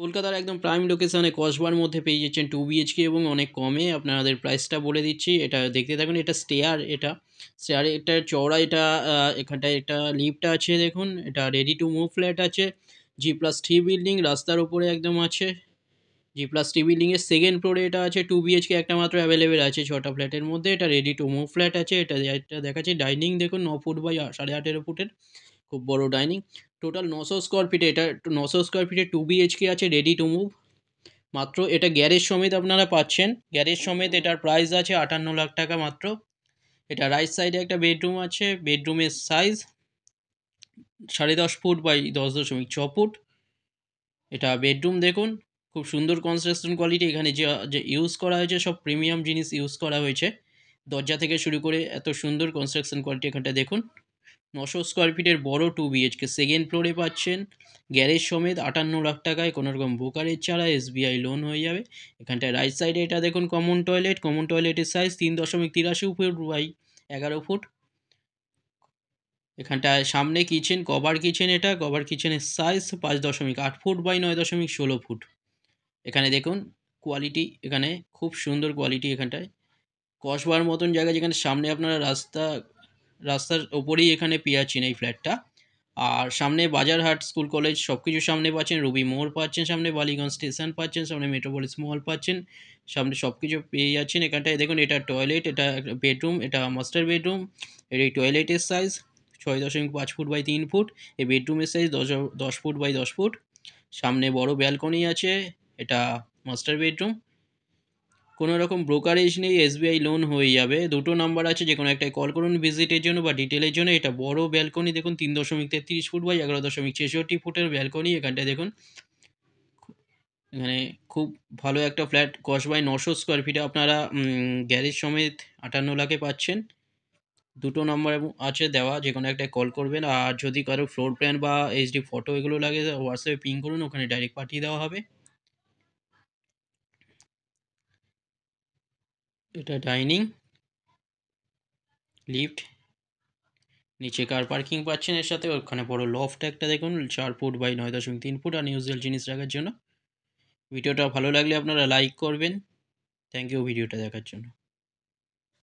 কলকাতার একদম প্রাইম লোকেশানে কসবার মধ্যে পেয়ে যাচ্ছেন টু বিএইচকে এবং অনেক কমে আপনাদের প্রাইসটা বলে দিচ্ছি এটা দেখতে থাকুন এটা স্টেয়ার এটা স্টেয়ার এটা চওড়া এটা এখানটায় এটা লিফট আছে দেখুন এটা রেডি টু মুভ ফ্ল্যাট আছে জি প্লাস থ্রি বিল্ডিং রাস্তার উপরে একদম আছে জি প্লাস থ্রি বিল্ডিংয়ের সেকেন্ড ফ্লোরে এটা আছে টু বিএইচকে একটা মাত্র অ্যাভেলেবেল আছে ছটা ফ্ল্যাটের মধ্যে এটা রেডি টু মুভ ফ্ল্যাট আছে এটা এটা দেখাচ্ছে ডাইনিং দেখুন ন ফুট বাই সাড়ে আঠেরো ফুটের খুব বড় ডাইনিং টোটাল নশো স্কোয়ার ফিটে এটা নশো স্কোয়ার ফিটে টু বিএইচকে আছে রেডি টু মুভ মাত্র এটা গ্যারেজ সমেত আপনারা পাচ্ছেন গ্যারেজ সমেত এটার প্রাইস আছে আটান্ন লাখ টাকা মাত্র এটা রাইট সাইডে একটা বেডরুম আছে বেডরুমের সাইজ সাড়ে দশ ফুট বাই দশ দশমিক ছ ফুট এটা বেডরুম দেখুন খুব সুন্দর কনস্ট্রাকশন কোয়ালিটি এখানে যে ইউজ করা হয়েছে সব প্রিমিয়াম জিনিস ইউজ করা হয়েছে দরজা থেকে শুরু করে এত সুন্দর কনস্ট্রাকশন কোয়ালিটি এখানটা দেখুন নশো স্কোয়ার ফিটের বড় টু বিএইচকে সেকেন্ড ফ্লোরে পাচ্ছেন গ্যারেজ সমেত আটান্ন লাখ টাকায় কোনোরকম ব্রোকারেজ ছাড়া এসবিআই লোন হয়ে যাবে এখানটায় রাইট সাইডে এটা দেখুন কমন টয়লেট কমন টয়লেটের সাইজ তিন দশমিক তিরাশি ফুট বাই এগারো ফুট এখানটায় সামনে কিচেন কভার কিচেন এটা কভার কিচেনের সাইজ পাঁচ দশমিক আট ফুট বাই নয় দশমিক ষোলো ফুট এখানে দেখুন কোয়ালিটি এখানে খুব সুন্দর কোয়ালিটি এখানটায় কসবার মতন জায়গা যেখানে সামনে আপনারা রাস্তা রাস্তার ওপরেই এখানে যাচ্ছেন এই ফ্ল্যাটটা আর সামনে বাজারহাট স্কুল কলেজ সব কিছু সামনে পাচ্ছেন রবি মোড় পাচ্ছেন সামনে বালিগঞ্জ স্টেশন পাচ্ছেন সামনে মেট্রোপলিস মল পাচ্ছেন সামনে সব কিছু পেয়ে যাচ্ছেন এখানটায় দেখুন এটা টয়লেট এটা বেডরুম এটা মাস্টার বেডরুম এর এই টয়লেটের সাইজ ছয় দশমিক পাঁচ ফুট বাই তিন ফুট এই বেডরুমের সাইজ দশ দশ ফুট বাই দশ ফুট সামনে বড় ব্যালকনি আছে এটা মাস্টার বেডরুম কোনো রকম ব্রোকারেজ নেই এসবিআই লোন হয়ে যাবে দুটো নাম্বার আছে যে কোনো একটাই কল করুন ভিজিটের জন্য বা ডিটেলের জন্য এটা বড় ব্যালকনি দেখুন তিন দশমিক তেত্রিশ ফুট বাই এগারো দশমিক ছেষট্টি ফুটের ব্যালকনি এখানটায় দেখুন এখানে খুব ভালো একটা ফ্ল্যাট কস বাই নশো স্কোয়ার ফিটে আপনারা গ্যারেজ সমেত আটান্ন লাখে পাচ্ছেন দুটো নম্বর আছে দেওয়া যে কোনো একটা কল করবেন আর যদি কারো ফ্লোর প্ল্যান বা এইচডি ফটো এগুলো লাগে হোয়াটসঅ্যাপে পিং করুন ওখানে ডাইরেক্ট পাঠিয়ে দেওয়া হবে এটা ডাইনিং লিফট নিচে কার পার্কিং পাচ্ছেন এর সাথে ওখানে বড় লফট একটা দেখুন চার ফুট বাই নয় দশমিক তিন ফুট আর নিউজুয়াল জিনিস রাখার জন্য ভিডিওটা ভালো লাগলে আপনারা লাইক করবেন থ্যাংক ইউ ভিডিওটা দেখার জন্য